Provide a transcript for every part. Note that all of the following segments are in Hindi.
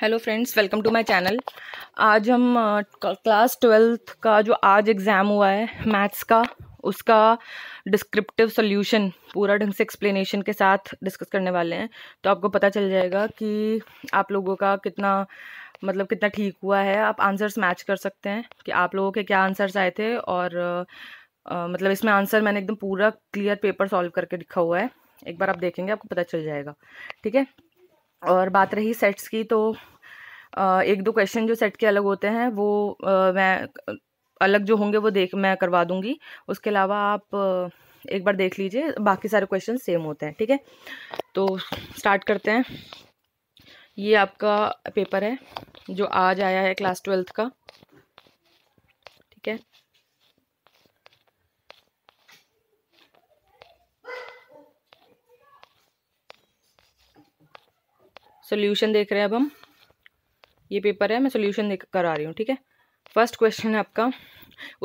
hello friends welcome to my channel आज हम क्लास ट्वेल्थ का जो आज एग्ज़ाम हुआ है मैथ्स का उसका डिस्क्रिप्टिव सॉल्यूशन पूरा ढंग से एक्सप्लेनेशन के साथ डिस्कस करने वाले हैं तो आपको पता चल जाएगा कि आप लोगों का कितना मतलब कितना ठीक हुआ है आप आंसर्स मैच कर सकते हैं कि आप लोगों के क्या आंसर्स आए थे और आ, मतलब इसमें आंसर मैंने एकदम पूरा क्लियर पेपर सॉल्व करके लिखा हुआ है एक बार आप देखेंगे आपको पता चल जाएगा ठीक है और बात रही सेट्स की तो एक दो क्वेश्चन जो सेट के अलग होते हैं वो मैं अलग जो होंगे वो देख मैं करवा दूंगी उसके अलावा आप एक बार देख लीजिए बाकी सारे क्वेश्चन सेम होते हैं ठीक है तो स्टार्ट करते हैं ये आपका पेपर है जो आज आया है क्लास ट्वेल्थ का सोल्यूशन देख रहे हैं अब हम ये पेपर है मैं सोल्यूशन देख करा रही हूँ ठीक है फर्स्ट क्वेश्चन है आपका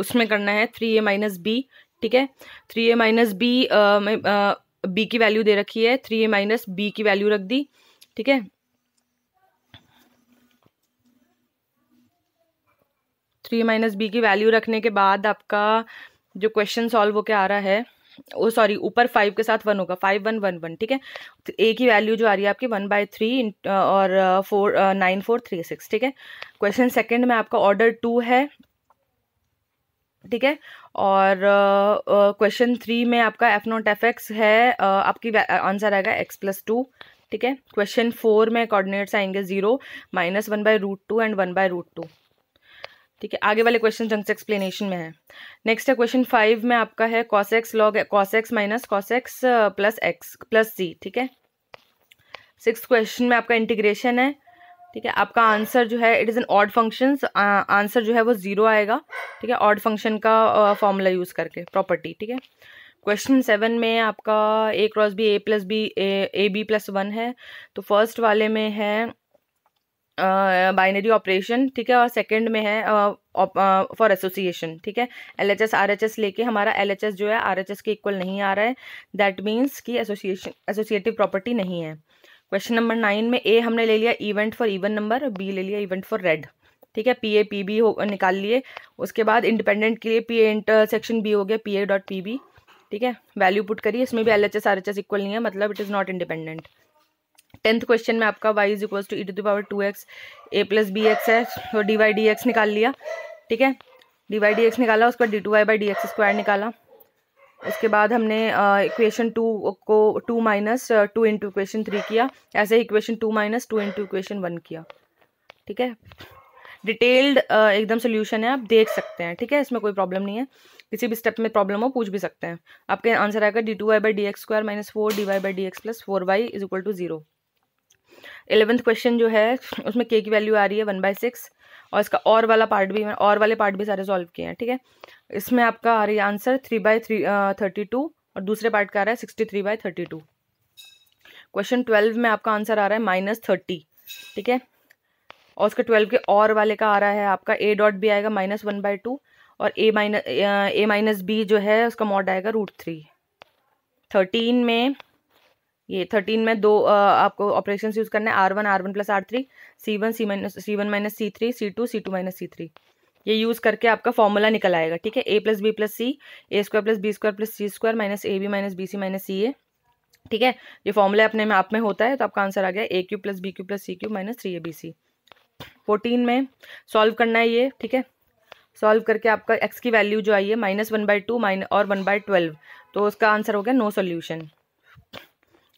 उसमें करना है थ्री ए माइनस बी ठीक है three A minus B B की वैल्यू दे रखी है थ्री ए माइनस बी की वैल्यू रख दी ठीक है थ्री ए माइनस बी की वैल्यू रखने के बाद आपका जो क्वेश्चन सॉल्व होकर आ रहा है ओ सॉरी ऊपर फाइव के साथ वन होगा फाइव वन वन वन ठीक है ए तो की वैल्यू जो आ रही है आपकी वन बाय थ्री और four nine four three six ठीक है क्वेश्चन सेकंड में आपका ऑर्डर टू है ठीक है और क्वेश्चन uh, थ्री uh, में आपका एफ नॉट एफ एक्स है uh, आपकी आंसर आएगा एक्स प्लस टू ठीक है क्वेश्चन फोर में कोऑर्डिनेट्स आएंगे zero minus one by root two and one by root two ठीक है आगे वाले क्वेश्चन जंक्स एक्सप्लेनेशन में है नेक्स्ट है क्वेश्चन फाइव में आपका है cosec x log cosec x minus cosec x plus X plus C ठीक है सिक्स क्वेश्चन में आपका इंटीग्रेशन है ठीक है आपका आंसर जो है it is an odd function answer जो है वो ज़ीरो आएगा ठीक है ऑड फंक्शन का फॉर्मूला uh, यूज़ करके प्रॉपर्टी ठीक है क्वेश्चन सेवन में आपका A cross B A plus B A B plus one है तो फर्स्ट वाले में है बाइनरी ऑपरेशन ठीक है और सेकंड में है फॉर एसोसिएशन ठीक है L H S R H S लेके हमारा एल एच एस जो है आर एच एस के इक्वल नहीं आ रहा है दैट मीन्स कि एसोसिएशन एसोसिएटिव प्रॉपर्टी नहीं है क्वेश्चन नंबर नाइन में ए हमने ले लिया event for even number B ले लिया इवेंट फॉर रेड ठीक है पी ए पी बी हो निकाल लिए उसके बाद इंडिपेंडेंट के लिए पी ए इंटरसेक्शन बी हो गया P A dot P B ठीक है वैल्यू पुट करिए इसमें भी L H S R H S equal नहीं है मतलब it is not independent tenth question में आपका Y is equals to E to the power to X A plus B X है तो डी वाई डी एक्स निकाल लिया ठीक है डी वाई डी एक्स निकाला उसके बाद D two Y by D X square निकाला उसके बाद हमने इक्वेशन uh, टू को two minus two into equation three किया ऐसे ही equation two minus two into equation one किया ठीक है डिटेल्ड uh, एकदम सोल्यूशन है आप देख सकते हैं ठीक है इसमें कोई प्रॉब्लम नहीं है किसी भी स्टेप में प्रॉब्लम हो पूछ भी सकते हैं आपके आंसर आएगा D two Y by D X square minus four D Y by D X plus four Y is equal to zero eleventh question जो है उसमें के की वैल्यू आ रही है वन बाय सिक्स और इसका और वाला पार्ट भी और वाले पार्ट भी सारे सॉल्व किए हैं ठीक है इसमें आपका आ रही है answer three by three thirty two और दूसरे पार्ट का आ रहा है sixty three by thirty two question twelve में आपका आंसर आ रहा है माइनस थर्टी ठीक है और उसके ट्वेल्व के और वाले का आ रहा है आपका ए डॉट बी आएगा माइनस वन बाय टू और A minus A minus B जो है उसका मॉड आएगा रूट थ्री थर्टीन में ये थर्टीन में दो आपको ऑपरेशन यूज़ करना है R one R one plus R three C one C minus C one minus C three C two C two minus C three ये यूज़ करके आपका फॉर्मूला निकल आएगा ठीक है A plus B plus C A square plus B square plus C square minus A B minus B C minus C A ठीक है ये फॉर्मूला अपने में आप में होता है तो आपका आंसर आ गया A cube plus B cube plus C cube minus three A B C fourteen में सॉल्व करना है ये ठीक है सॉल्व करके आपका एक्स की वैल्यू जो आई है माइनस वन बाई टू माइन और वन बाई ट्वेल्व तो उसका आंसर हो गया नो सोल्यूशन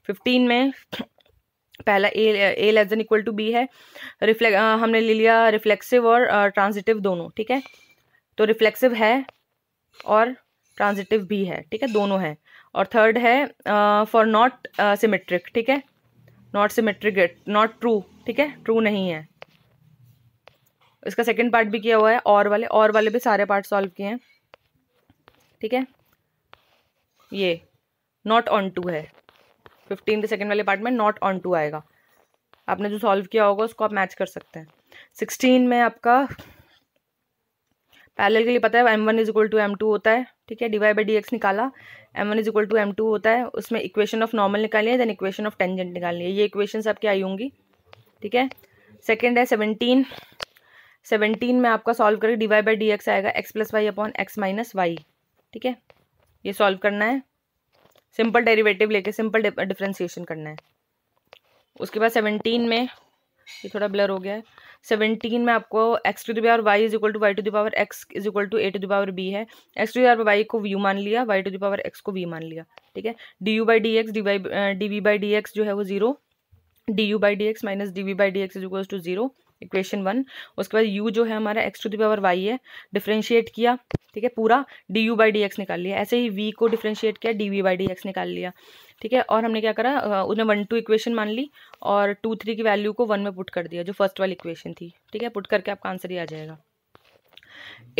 फिफ्टीन में पहला A A less than equal to B है रिफ्लेक्ट हमने ले लिया रिफ्लेक्सिव और ट्रांजिटिव दोनों ठीक है तो रिफ्लेक्सिव है और ट्रांजिटिव भी है ठीक है दोनों है और थर्ड है फॉर नॉट सिमेट्रिक ठीक है नॉट सिमेट्रिक नॉट ट्रू ठीक है ट्रू नहीं है इसका सेकंड पार्ट भी किया हुआ है और वाले और वाले भी सारे पार्ट सॉल्व किए हैं ठीक है ये नॉट ऑन टू है फिफ्टीन के सेकेंड वाले पार्ट में नॉट ऑन टू आएगा आपने जो सॉल्व किया होगा उसको आप मैच कर सकते हैं सिक्सटीन में आपका पैरेलल के लिए पता है M one is equal to M two होता है ठीक है डिवाई बाई डी एक्स निकाला M one is equal to M two होता है उसमें इक्वेशन ऑफ नॉर्मल निकालनी है देन इक्वेशन ऑफ टेंजेंट निकालनी है ये इक्वेशन आपकी आई होंगी ठीक है सेकेंड है सेवनटीन सेवनटीन में आपका सॉल्व करके डिवाई बाई डी एक्स आएगा X plus Y upon X minus Y ठीक है ये सॉल्व करना है सिंपल डेरिवेटिव लेके सिंपल डिफ्रेंसीशन करना है उसके बाद सेवनटीन में ये थोड़ा ब्लर हो गया है सेवनटीन में आपको X to the power Y is equal to Y to the power X is equal to A to the power B है X to the power Y को व्यू मान लिया Y to the power X को वी मान लिया ठीक है D U by D X D Y D V by D X जो है वो zero D U by D X minus D V by D X is equal to zero equation one उसके बाद यू जो है हमारा X to the power Y है डिफ्रेंशिएट किया ठीक है पूरा D U by D X निकाल लिया ऐसे ही वी को डिफ्रेंशिएट किया D V by D X निकाल लिया ठीक है और हमने क्या करा उन्हें वन टू इक्वेशन मान ली और टू थ्री की वैल्यू को वन में पुट कर दिया जो फर्स्ट वाली इक्वेशन थी ठीक है पुट करके आपका आंसर ही आ जाएगा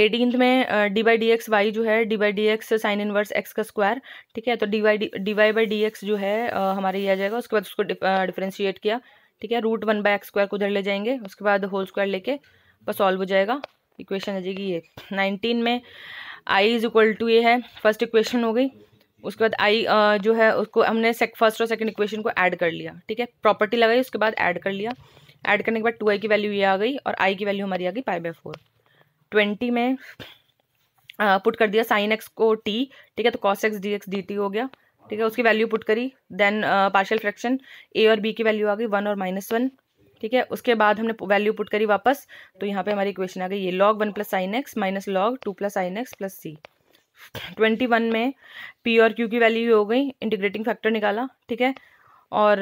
एटीनथ में D by D X Y जो है D by D X sine inverse X का स्क्वायर ठीक है तो D Y D Y by D X जो है हमारे ये आ जाएगा उसके बाद उसको डिफ्रेंशिएट किया ठीक है root one by X square को उधर ले जाएंगे उसके बाद होल स्क्वायर लेके बस सॉल्व हो जाएगा इक्वेशन आ जाएगी ये नाइनटीन में आई इज इक्वल टू ये है फर्स्ट इक्वेशन हो गई उसके बाद आई जो है उसको हमने फर्स्ट और सेकंड इक्वेशन को ऐड कर लिया ठीक है प्रॉपर्टी लगाई उसके बाद ऐड कर लिया ऐड करने के बाद टू आई की वैल्यू ये आ गई और आई की वैल्यू हमारी आ गई पाई बाय फोर ट्वेंटी में पुट कर दिया साइन एक्स को टी ठीक है तो cos X D X D T हो गया ठीक है उसकी वैल्यू पुट करी देन पार्शियल फ्रैक्शन ए और बी की वैल्यू आ गई वन और माइनस वन ठीक है उसके बाद हमने वैल्यू पुट करी वापस तो यहाँ पे हमारी इक्वेशन आ गई ये log one plus sine X minus log two plus sine X plus C twenty one में पी और क्यू की वैल्यू हो गई इंटीग्रेटिंग फैक्टर निकाला ठीक है और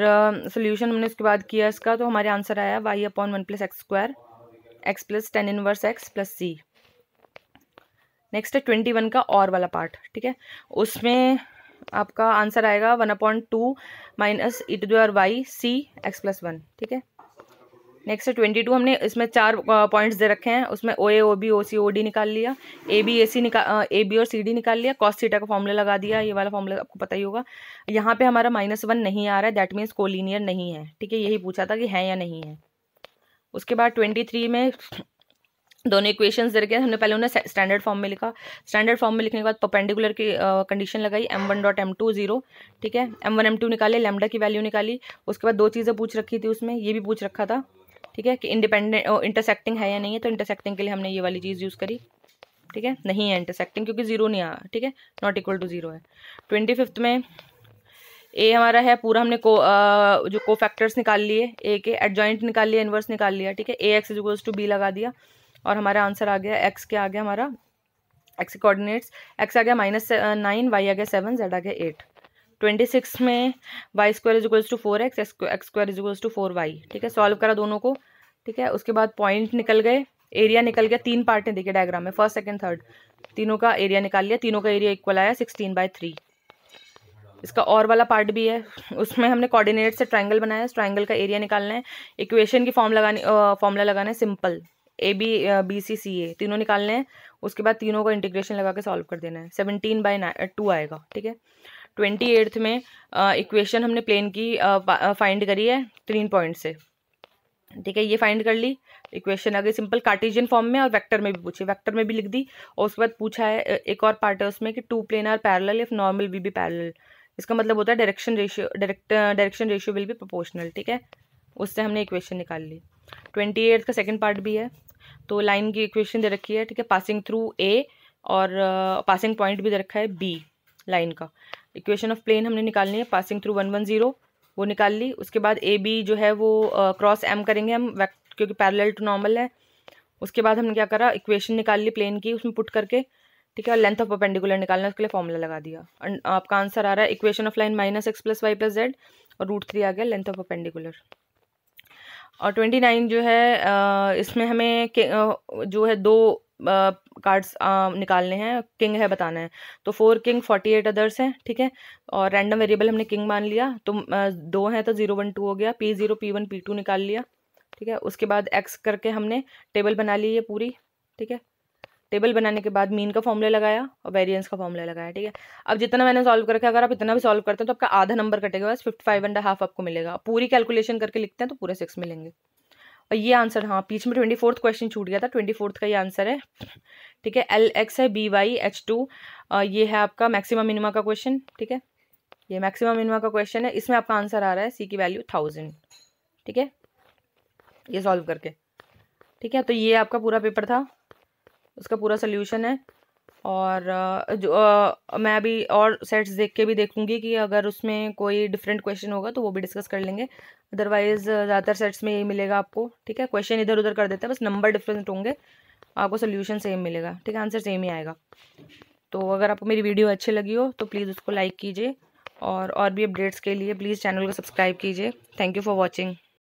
सोल्यूशन uh, हमने उसके बाद किया इसका तो हमारे आंसर आया Y upon one plus X square X plus tan inverse X plus C next है ट्वेंटी वन का और वाला पार्ट ठीक है उसमें आपका आंसर आएगा one upon two minus E to the Y C X plus one ठीक है नेक्स्ट है ट्वेंटी टू हमने इसमें चार पॉइंट्स दे रखे हैं उसमें ओ ए ओ बी ओ सी ओ डी निकाल लिया ए बी ए सी निकाल ए बी और सी डी निकाल लिया कॉस थीटा का फॉर्मूला लगा दिया ये वाला फॉर्मूला आपको पता ही होगा यहाँ पे हमारा माइनस वन नहीं आ रहा है दैट मीन्स कोलिनियर नहीं है ठीक है यही पूछा था कि है या नहीं है उसके बाद ट्वेंटी थ्री में दोनों इक्वेशन दे रखे हमने पहले उन्हें स्टैंडर्ड फॉर्म में लिखा स्टैंडर्ड फॉर्म में लिखने के बाद परपेंडिकुलर की कंडीशन uh, लगाई M one dot M two zero ठीक है एम वन एम टू निकाले लेमडा की वैल्यू निकाली उसके बाद दो चीज़ें पूछ रखी थी उसमें ये भी पूछ रखा था ठीक है कि इंडिपेंडेंट इंटरसेक्टिंग है या नहीं है तो इंटरसेक्टिंग के लिए हमने ये वाली चीज़ यूज़ करी ठीक है नहीं है इंटरसेक्टिंग क्योंकि जीरो नहीं आया ठीक है नॉट इक्वल टू जीरो है ट्वेंटी फिफ्थ में ए हमारा है पूरा हमने को आ, जो को फैक्टर्स निकाल लिए ए के एडजॉइंट निकाल लिया इन्वर्स निकाल लिया ठीक है A X is to B लगा दिया और हमारा आंसर आ गया एक्स क्या आ गया हमारा एक्स कोऑर्डिनेट्स एक्स आ गया माइनस नाइन वाई आ गया सेवन जेड आ गया एट ट्वेंटी सिक्स में Y square is equals to four X X square is equals to four Y ठीक है सॉल्व करा दोनों को ठीक है उसके बाद पॉइंट निकल गए एरिया निकल गया तीन पार्ट ने देखिए डायग्राम में फर्स्ट सेकंड थर्ड तीनों का एरिया निकाल लिया तीनों का एरिया इक्वल आया सिक्सटीन बाय थ्री इसका और वाला पार्ट भी है उसमें हमने कोऑर्डिनेट से ट्राइंगल बनाया है ट्राइंगल का एरिया निकालना है इक्वेशन की फॉर्म लगानी फॉर्मूला uh, लगाना है simple A B B C C A तीनों निकालने हैं उसके बाद तीनों का इंटीग्रेशन लगा के सॉल्व कर देना है सेवनटीन बाई टू आएगा ठीक है ट्वेंटी एट्थ में इक्वेशन uh, हमने प्लेन की फाइंड uh, uh करी है तीन पॉइंट से ठीक है ये फाइंड कर ली इक्वेशन गई सिंपल कार्टेशियन फॉर्म में और वेक्टर में भी पूछे वेक्टर में भी लिख दी और उसके बाद पूछा है uh, एक और पार्ट है उसमें कि two plane are parallel if normal we be parallel इसका मतलब होता है direction ratio direct direction ratio will भी प्रोपोर्शनल ठीक है उससे हमने इक्वेशन निकाल ली ट्वेंटी एट का सेकेंड पार्ट भी है तो लाइन की इक्वेशन दे रखी है ठीक है पासिंग थ्रू ए और पासिंग uh, पॉइंट भी दे रखा है बी लाइन का इक्वेशन ऑफ प्लेन हमने निकालनी है passing through one one zero वो निकाल ली उसके बाद ए बी जो है वो क्रॉस uh, एम करेंगे हम वैक्ट क्योंकि पैरेलल टू नॉर्मल है उसके बाद हमने क्या करा इक्वेशन निकाल ली प्लेन की उसमें पुट करके ठीक है लेंथ ऑफ परपेंडिकुलर निकालना उसके लिए फॉर्मूला लगा दिया एंड आपका आंसर आ रहा है equation of line minus X plus Y plus Z और रूट थ्री आ गया लेंथ ऑफ परपेंडिकुलर और ट्वेंटी नाइन जो है इसमें हमें जो है दो कार्ड्स निकालने हैं किंग है बताना है तो four king forty eight others हैं ठीक है और रैंडम वेरिएबल हमने किंग मान लिया तो दो हैं तो ज़ीरो वन टू हो गया P zero P one P two निकाल लिया ठीक है उसके बाद एक्स करके हमने टेबल बना ली है पूरी ठीक है टेबल बनाने के बाद मीन का फॉर्मूला लगाया और वेरिएंस का फॉर्मूला लगाया ठीक है अब जितना मैंने सॉल्व करके अगर आप इतना भी सॉल्व करते हैं तो आपका आधा नंबर कटेगा बस फिफ्टी फाइव एंड हाफ आपको मिलेगा पूरी कैलकुलेशन करके लिखते हैं तो पूरे सिक्स मिलेंगे और ये आंसर हाँ पीछे में ट्वेंटी फोर्थ क्वेश्चन छूट गया था ट्वेंटी फोर्थ का ये आंसर है ठीक है एल एक्स है बी वाई एच टू ये है आपका मैक्सिमम मिनिमा का क्वेश्चन ठीक है ये मैक्सिमम मिनिमा का क्वेश्चन है इसमें आपका आंसर आ रहा है सी की वैल्यू थाउजेंड ठीक है ये सॉल्व करके ठीक है तो ये आपका पूरा पेपर था उसका पूरा सोल्यूशन है और जो आ, मैं अभी और सेट्स देख के भी देखूंगी कि अगर उसमें कोई डिफरेंट क्वेश्चन होगा तो वो भी डिस्कस कर लेंगे अदरवाइज़ ज़्यादातर सेट्स में यही मिलेगा आपको ठीक है क्वेश्चन इधर उधर कर देते हैं बस नंबर डिफरेंट होंगे आपको सोल्यूशन सेम मिलेगा ठीक है आंसर सेम ही आएगा तो अगर आपको मेरी वीडियो अच्छी लगी हो तो प्लीज़ उसको लाइक कीजिए और और भी अपडेट्स के लिए प्लीज़ चैनल को सब्सक्राइब कीजिए थैंक यू फॉर वॉचिंग